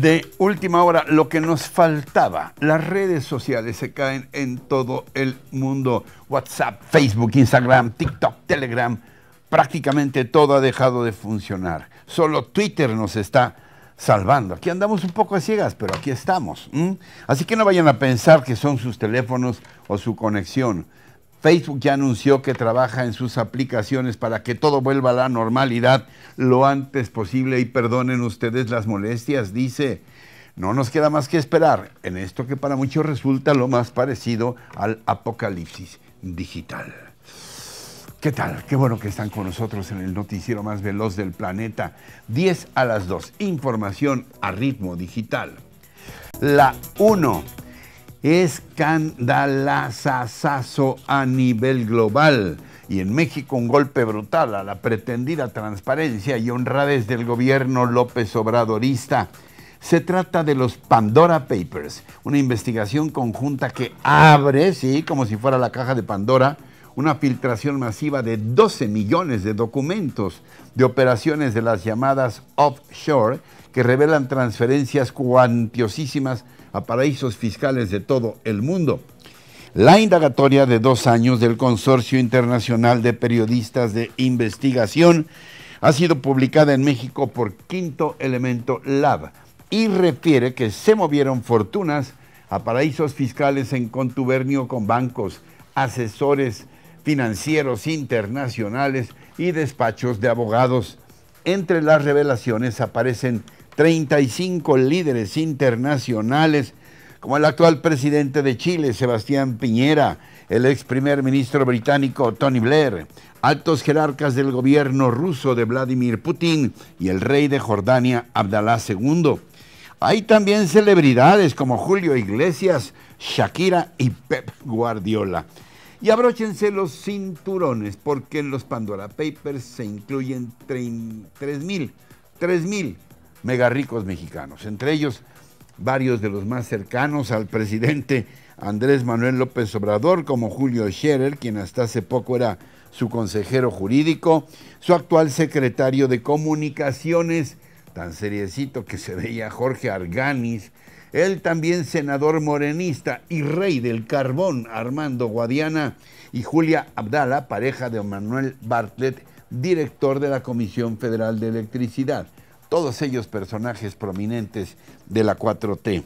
de última hora, lo que nos faltaba. Las redes sociales se caen en todo el mundo. WhatsApp, Facebook, Instagram, TikTok, Telegram, prácticamente todo ha dejado de funcionar. Solo Twitter nos está salvando. Aquí andamos un poco a ciegas, pero aquí estamos. Así que no vayan a pensar que son sus teléfonos o su conexión. Facebook ya anunció que trabaja en sus aplicaciones para que todo vuelva a la normalidad lo antes posible y perdonen ustedes las molestias, dice. No nos queda más que esperar en esto que para muchos resulta lo más parecido al apocalipsis digital. ¿Qué tal? Qué bueno que están con nosotros en el noticiero más veloz del planeta. 10 a las 2. Información a ritmo digital. La 1 Escandalazazo a nivel global. Y en México un golpe brutal a la pretendida transparencia y honradez del gobierno López Obradorista. Se trata de los Pandora Papers, una investigación conjunta que abre, sí, como si fuera la caja de Pandora, una filtración masiva de 12 millones de documentos de operaciones de las llamadas offshore que revelan transferencias cuantiosísimas a paraísos fiscales de todo el mundo. La indagatoria de dos años del Consorcio Internacional de Periodistas de Investigación ha sido publicada en México por Quinto Elemento Lab y refiere que se movieron fortunas a paraísos fiscales en contubernio con bancos, asesores financieros internacionales y despachos de abogados. Entre las revelaciones aparecen 35 líderes internacionales, como el actual presidente de Chile, Sebastián Piñera, el ex primer ministro británico Tony Blair, altos jerarcas del gobierno ruso de Vladimir Putin y el rey de Jordania, Abdalá II. Hay también celebridades como Julio Iglesias, Shakira y Pep Guardiola. Y abróchense los cinturones porque en los Pandora Papers se incluyen 3.000, 3.000 ricos mexicanos, entre ellos varios de los más cercanos al presidente Andrés Manuel López Obrador, como Julio Scherer, quien hasta hace poco era su consejero jurídico, su actual secretario de comunicaciones, tan seriecito que se veía Jorge Arganis, él también senador morenista y rey del carbón, Armando Guadiana, y Julia Abdala, pareja de Manuel Bartlett, director de la Comisión Federal de Electricidad todos ellos personajes prominentes de la 4T.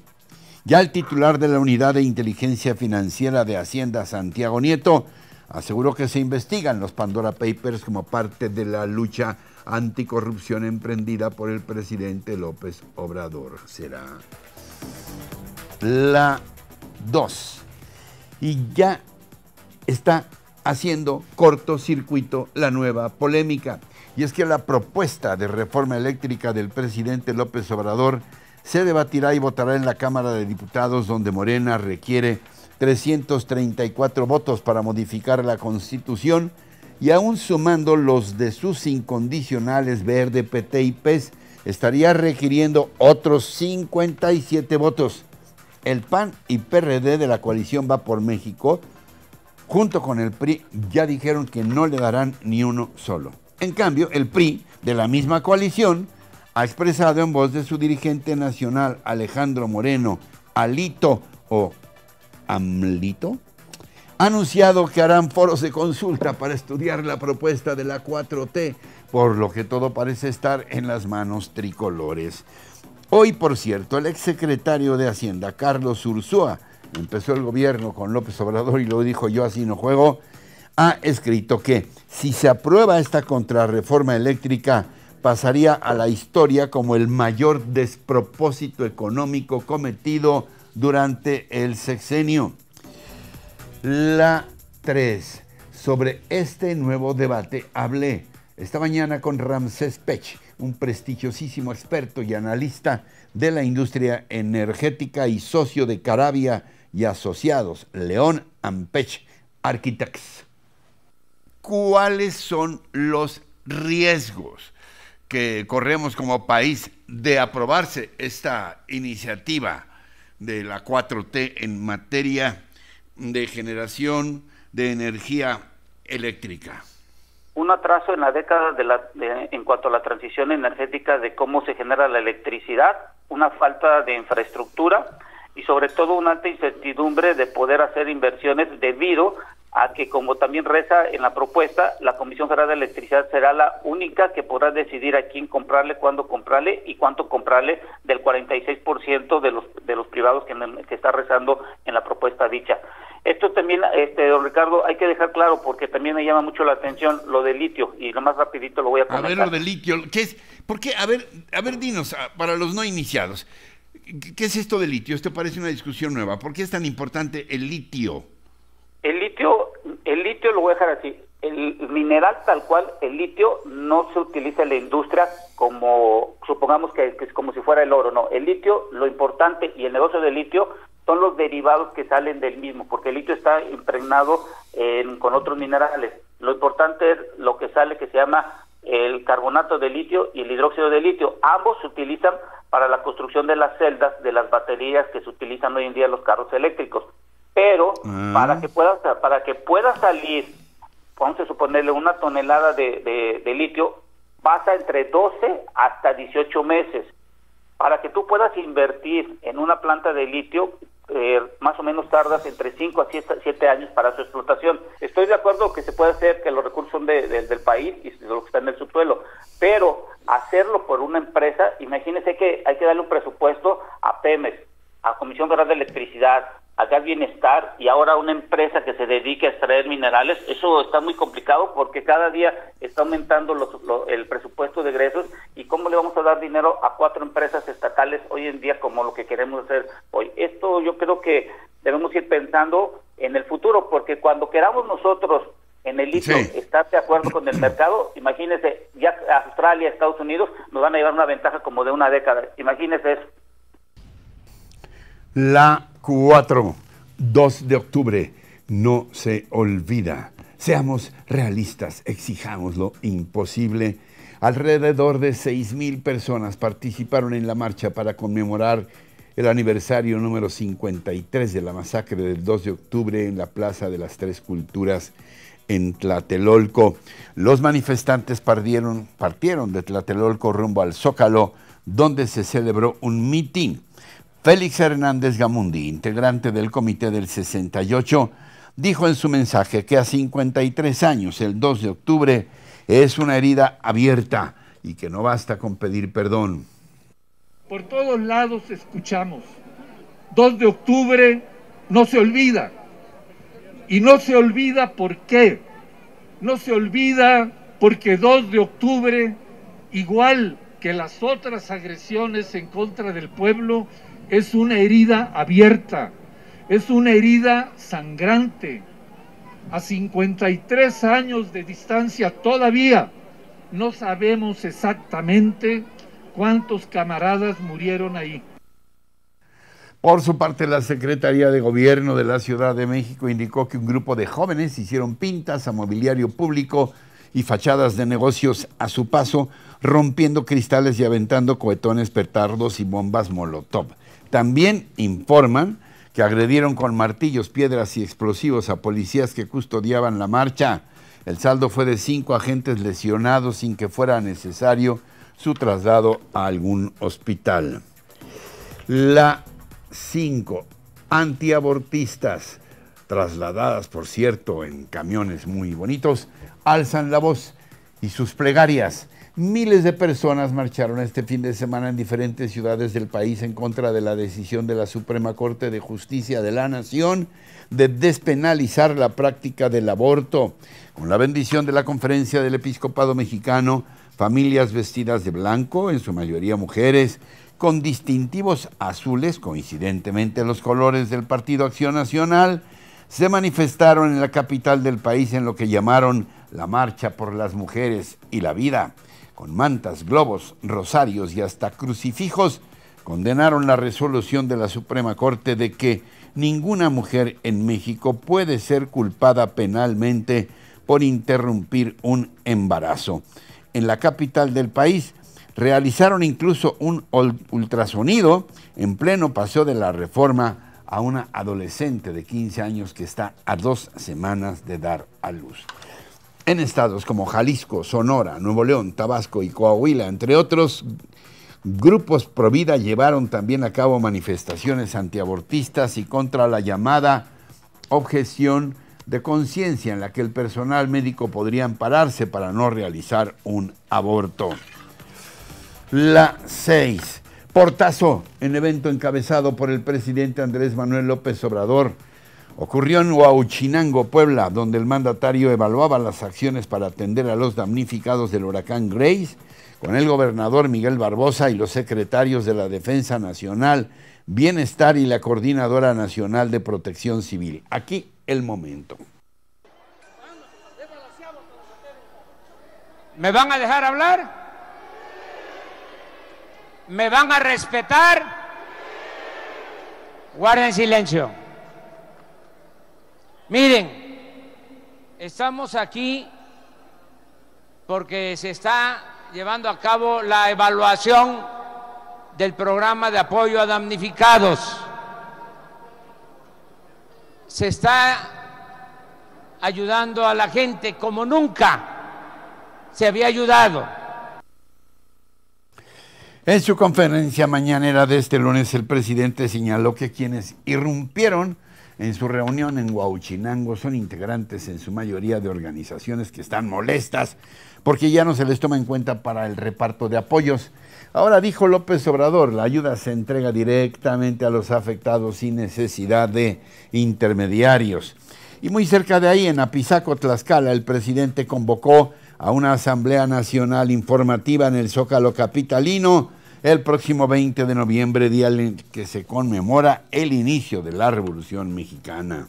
Ya el titular de la Unidad de Inteligencia Financiera de Hacienda, Santiago Nieto, aseguró que se investigan los Pandora Papers como parte de la lucha anticorrupción emprendida por el presidente López Obrador. Será la 2. Y ya está haciendo cortocircuito la nueva polémica y es que la propuesta de reforma eléctrica del presidente López Obrador se debatirá y votará en la Cámara de Diputados donde Morena requiere 334 votos para modificar la Constitución y aún sumando los de sus incondicionales verde, PT y PES, estaría requiriendo otros 57 votos. El PAN y PRD de la coalición Va por México, junto con el PRI, ya dijeron que no le darán ni uno solo. En cambio, el PRI, de la misma coalición, ha expresado en voz de su dirigente nacional, Alejandro Moreno, Alito o Amlito, ha anunciado que harán foros de consulta para estudiar la propuesta de la 4T, por lo que todo parece estar en las manos tricolores. Hoy, por cierto, el exsecretario de Hacienda, Carlos Urzúa, empezó el gobierno con López Obrador y lo dijo yo así no juego, ha escrito que si se aprueba esta contrarreforma eléctrica, pasaría a la historia como el mayor despropósito económico cometido durante el sexenio. La 3. Sobre este nuevo debate hablé esta mañana con Ramsés Pech, un prestigiosísimo experto y analista de la industria energética y socio de Carabia y Asociados, León Ampech Architects cuáles son los riesgos que corremos como país de aprobarse esta iniciativa de la 4T en materia de generación de energía eléctrica. Un atraso en la década en cuanto a la transición energética de cómo se genera la electricidad, una falta de infraestructura y sobre todo una alta incertidumbre de poder hacer inversiones debido a que como también reza en la propuesta, la Comisión Federal de Electricidad será la única que podrá decidir a quién comprarle, cuándo comprarle y cuánto comprarle del 46% de los de los privados que, está rezando en la propuesta dicha. Esto también, este, don Ricardo, hay que dejar claro porque también me llama mucho la atención lo de litio y lo más rapidito lo voy a comentar. A ver, lo del litio, ¿qué es? ¿Por A ver, a ver, dinos, ah, para los no iniciados, ¿qué es esto de litio? Esto parece una discusión nueva. ¿Por qué es tan importante el litio? El litio el litio lo voy a dejar así. El mineral tal cual, el litio, no se utiliza en la industria como, supongamos que, es como si fuera el oro, no. El litio, lo importante y el negocio del litio son los derivados que salen del mismo, porque el litio está impregnado con otros minerales. Lo importante es lo que sale que se llama el carbonato de litio y el hidróxido de litio. Ambos se utilizan para la construcción de las celdas de las baterías que se utilizan hoy en día en los carros eléctricos pero ah. para que pueda para que pueda salir vamos a suponerle una tonelada de, de, litio pasa entre 12 hasta 18 meses para que tú puedas invertir en una planta de litio eh, más o menos tardas entre 5 a 7 años para su explotación. Estoy de acuerdo que se puede hacer que los recursos son de, del país y de lo que está en el subsuelo, pero hacerlo por una empresa, imagínese que hay que darle un presupuesto a PEMES a Comisión Federal de Electricidad, acá bienestar y ahora una empresa que se dedique a extraer minerales, eso está muy complicado porque cada día está aumentando el presupuesto de egresos y cómo le vamos a dar dinero a cuatro empresas estatales hoy en día como lo que queremos hacer hoy. Esto yo creo que debemos ir pensando en el futuro porque cuando queramos nosotros en el litio estar de acuerdo con el mercado, imagínese ya Australia, Estados Unidos nos van a llevar una ventaja como de una década, imagínese eso. La 4, 2 de octubre, no se olvida. Seamos realistas, exijamos lo imposible. Alrededor de 6.000 personas participaron en la marcha para conmemorar el aniversario número 53 de la masacre del 2 de octubre en la Plaza de las Tres Culturas en Tlatelolco. Los manifestantes partieron, partieron de Tlatelolco rumbo al Zócalo, donde se celebró un mitin. Félix Hernández Gamundi, integrante del Comité del 68, dijo en su mensaje que a 53 años, el 2 de octubre, es una herida abierta y que no basta con pedir perdón. Por todos lados escuchamos, 2 de octubre no se olvida. Y no se olvida por qué. No se olvida porque 2 de octubre, igual que las otras agresiones en contra del pueblo, es una herida abierta, es una herida sangrante. A 53 años de distancia todavía no sabemos exactamente cuántos camaradas murieron ahí. Por su parte, la Secretaría de Gobierno de la Ciudad de México indicó que un grupo de jóvenes hicieron pintas a mobiliario público y fachadas de negocios a su paso, rompiendo cristales y aventando cohetones, petardos y bombas molotov. También informan que agredieron con martillos, piedras y explosivos a policías que custodiaban la marcha. El saldo fue de cinco agentes lesionados sin que fuera necesario su traslado a algún hospital. La cinco Antiabortistas, trasladadas por cierto en camiones muy bonitos, alzan la voz y sus plegarias Miles de personas marcharon este fin de semana en diferentes ciudades del país en contra de la decisión de la Suprema Corte de Justicia de la Nación de despenalizar la práctica del aborto. Con la bendición de la conferencia del episcopado mexicano, familias vestidas de blanco, en su mayoría mujeres, con distintivos azules, coincidentemente los colores del Partido Acción Nacional, se manifestaron en la capital del país en lo que llamaron la Marcha por las Mujeres y la Vida con mantas, globos, rosarios y hasta crucifijos, condenaron la resolución de la Suprema Corte de que ninguna mujer en México puede ser culpada penalmente por interrumpir un embarazo. En la capital del país realizaron incluso un ultrasonido en pleno paseo de la reforma a una adolescente de 15 años que está a dos semanas de dar a luz. En estados como Jalisco, Sonora, Nuevo León, Tabasco y Coahuila, entre otros, grupos Provida llevaron también a cabo manifestaciones antiabortistas y contra la llamada objeción de conciencia en la que el personal médico podría ampararse para no realizar un aborto. La 6. Portazo en evento encabezado por el presidente Andrés Manuel López Obrador Ocurrió en Huauchinango, Puebla, donde el mandatario evaluaba las acciones para atender a los damnificados del huracán Grace, con el gobernador Miguel Barbosa y los secretarios de la Defensa Nacional, Bienestar y la Coordinadora Nacional de Protección Civil. Aquí el momento. ¿Me van a dejar hablar? ¿Me van a respetar? Guarden silencio. Miren, estamos aquí porque se está llevando a cabo la evaluación del programa de apoyo a damnificados. Se está ayudando a la gente como nunca se había ayudado. En su conferencia mañanera de este lunes, el presidente señaló que quienes irrumpieron en su reunión en Huauchinango son integrantes en su mayoría de organizaciones que están molestas porque ya no se les toma en cuenta para el reparto de apoyos. Ahora dijo López Obrador, la ayuda se entrega directamente a los afectados sin necesidad de intermediarios. Y muy cerca de ahí, en Apizaco, Tlaxcala, el presidente convocó a una asamblea nacional informativa en el Zócalo Capitalino el próximo 20 de noviembre, día en que se conmemora el inicio de la Revolución Mexicana.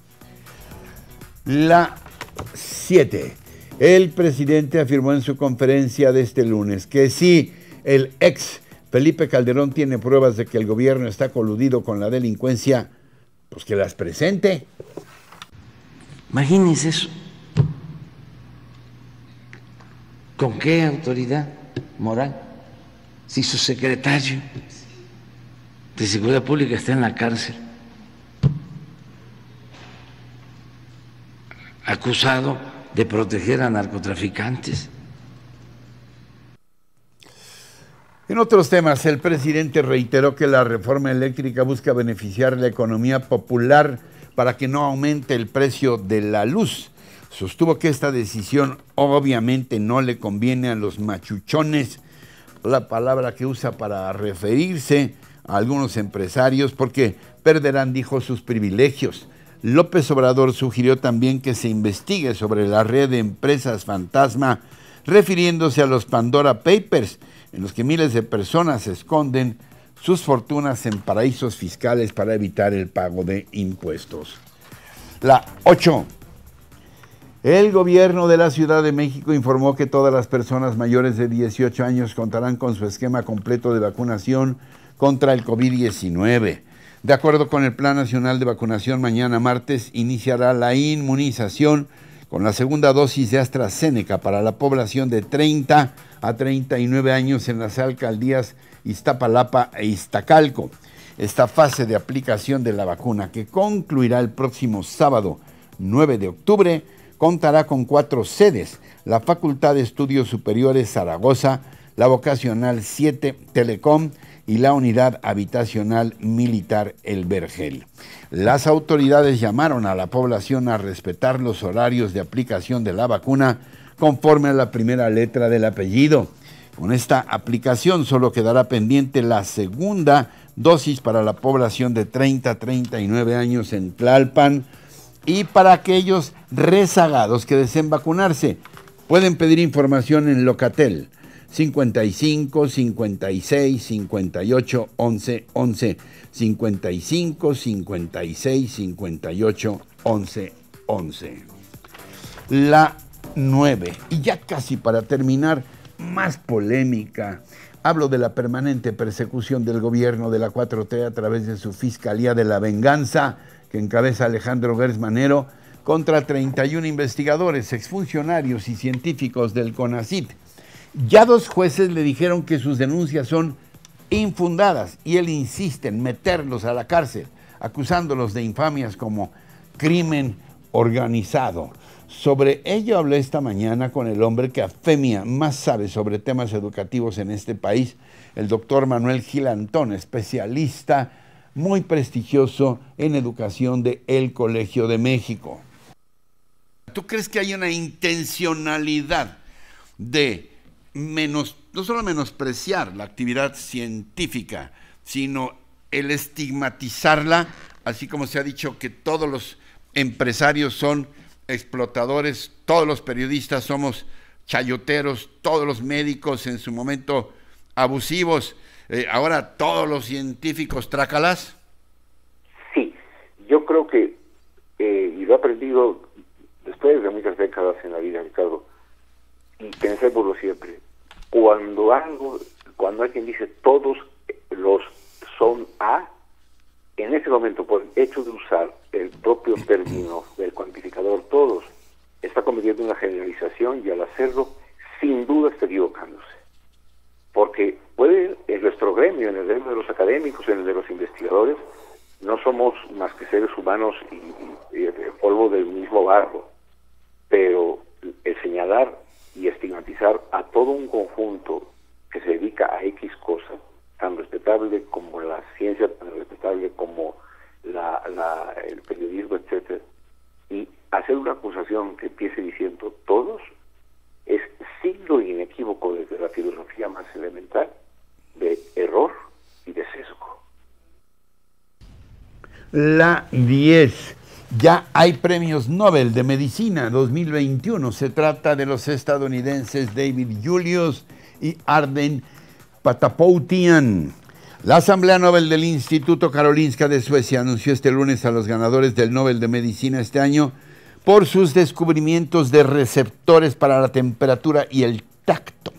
La 7. El presidente afirmó en su conferencia de este lunes que si el ex Felipe Calderón tiene pruebas de que el gobierno está coludido con la delincuencia, pues que las presente. Imagínense eso. ¿Con qué autoridad moral? si su secretario de Seguridad Pública está en la cárcel, acusado de proteger a narcotraficantes. En otros temas, el presidente reiteró que la reforma eléctrica busca beneficiar la economía popular para que no aumente el precio de la luz. Sostuvo que esta decisión obviamente no le conviene a los machuchones la palabra que usa para referirse a algunos empresarios porque perderán, dijo, sus privilegios. López Obrador sugirió también que se investigue sobre la red de empresas fantasma, refiriéndose a los Pandora Papers, en los que miles de personas esconden sus fortunas en paraísos fiscales para evitar el pago de impuestos. La 8. El gobierno de la Ciudad de México informó que todas las personas mayores de 18 años contarán con su esquema completo de vacunación contra el COVID-19. De acuerdo con el Plan Nacional de Vacunación, mañana martes iniciará la inmunización con la segunda dosis de AstraZeneca para la población de 30 a 39 años en las alcaldías Iztapalapa e Iztacalco. Esta fase de aplicación de la vacuna, que concluirá el próximo sábado 9 de octubre, contará con cuatro sedes, la Facultad de Estudios Superiores Zaragoza, la Vocacional 7 Telecom y la Unidad Habitacional Militar El Vergel. Las autoridades llamaron a la población a respetar los horarios de aplicación de la vacuna conforme a la primera letra del apellido. Con esta aplicación solo quedará pendiente la segunda dosis para la población de 30 a 39 años en Tlalpan, y para aquellos rezagados que deseen vacunarse. Pueden pedir información en Locatel 55 56 58 11 11 55 56 58 11 11. La 9. Y ya casi para terminar, más polémica. Hablo de la permanente persecución del gobierno de la 4T a través de su Fiscalía de la Venganza que encabeza Alejandro Gers Manero, contra 31 investigadores, exfuncionarios y científicos del CONACIT. Ya dos jueces le dijeron que sus denuncias son infundadas y él insiste en meterlos a la cárcel, acusándolos de infamias como crimen organizado. Sobre ello hablé esta mañana con el hombre que afemia más sabe sobre temas educativos en este país, el doctor Manuel Gilantón, especialista muy prestigioso en educación de El Colegio de México. ¿Tú crees que hay una intencionalidad de menos, no solo menospreciar la actividad científica, sino el estigmatizarla, así como se ha dicho que todos los empresarios son explotadores, todos los periodistas somos chayoteros, todos los médicos en su momento abusivos, eh, ahora todos los científicos trácalas? Sí, yo creo que, eh, y lo he aprendido después de muchas décadas en la vida, Ricardo, y pensé por lo siempre, cuando algo, cuando alguien dice todos los son A, en ese momento, por el hecho de usar el propio término del cuantificador todos, está cometiendo una generalización y al hacerlo filosofía más elemental de error y de sesgo. La 10. Ya hay premios Nobel de Medicina 2021. Se trata de los estadounidenses David Julius y Arden Patapoutian. La Asamblea Nobel del Instituto Karolinska de Suecia anunció este lunes a los ganadores del Nobel de Medicina este año por sus descubrimientos de receptores para la temperatura y el tacto.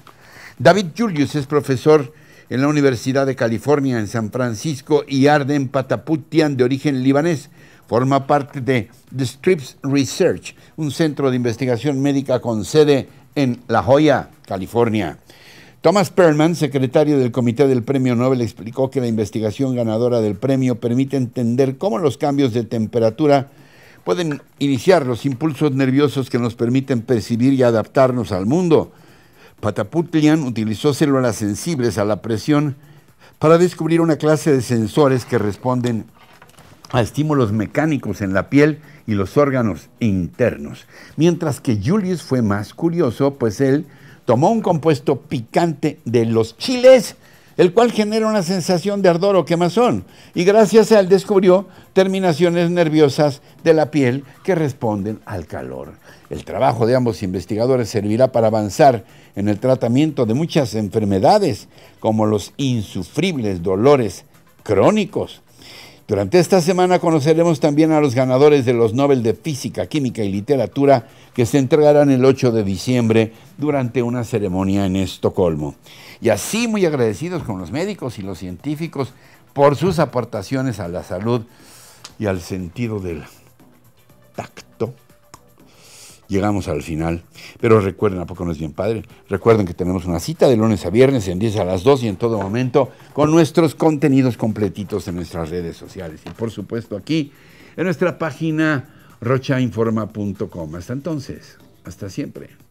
David Julius es profesor en la Universidad de California en San Francisco y Arden Pataputian de origen libanés. Forma parte de The Strips Research, un centro de investigación médica con sede en La Jolla, California. Thomas Perlman, secretario del Comité del Premio Nobel, explicó que la investigación ganadora del premio permite entender cómo los cambios de temperatura pueden iniciar los impulsos nerviosos que nos permiten percibir y adaptarnos al mundo. Pataputlian utilizó células sensibles a la presión para descubrir una clase de sensores que responden a estímulos mecánicos en la piel y los órganos internos. Mientras que Julius fue más curioso, pues él tomó un compuesto picante de los chiles el cual genera una sensación de ardor o quemazón, y gracias a él descubrió terminaciones nerviosas de la piel que responden al calor. El trabajo de ambos investigadores servirá para avanzar en el tratamiento de muchas enfermedades, como los insufribles dolores crónicos, durante esta semana conoceremos también a los ganadores de los Nobel de Física, Química y Literatura que se entregarán el 8 de diciembre durante una ceremonia en Estocolmo. Y así muy agradecidos con los médicos y los científicos por sus aportaciones a la salud y al sentido del tacto llegamos al final. Pero recuerden, ¿a poco no es bien padre? Recuerden que tenemos una cita de lunes a viernes en 10 a las 2 y en todo momento con nuestros contenidos completitos en nuestras redes sociales. Y por supuesto aquí en nuestra página rochainforma.com. Hasta entonces, hasta siempre.